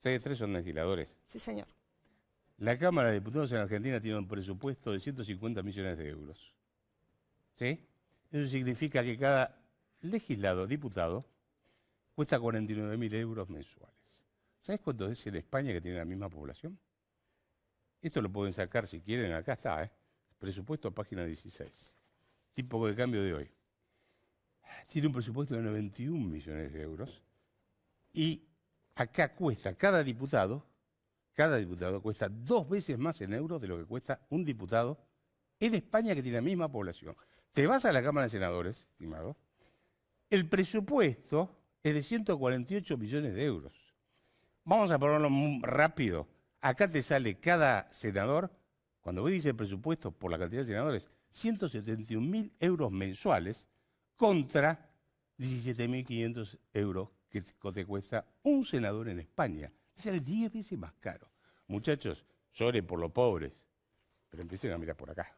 Ustedes tres son legisladores. Sí, señor. La Cámara de Diputados en Argentina tiene un presupuesto de 150 millones de euros. ¿Sí? Eso significa que cada legislado, diputado, cuesta 49 mil euros mensuales. ¿Sabes cuánto es en España que tiene la misma población? Esto lo pueden sacar si quieren, acá está, ¿eh? Presupuesto, página 16. Tipo de cambio de hoy. Tiene un presupuesto de 91 millones de euros y acá cuesta cada diputado, cada diputado cuesta dos veces más en euros de lo que cuesta un diputado en España que tiene la misma población. Te vas a la Cámara de Senadores, estimado, el presupuesto es de 148 millones de euros. Vamos a ponerlo rápido. Acá te sale cada senador, cuando a dices presupuesto por la cantidad de senadores, 171 mil euros mensuales contra 17.500 euros que te cuesta un senador en España. Es el 10 veces más caro. Muchachos, lloren por los pobres, pero empiecen a mirar por acá.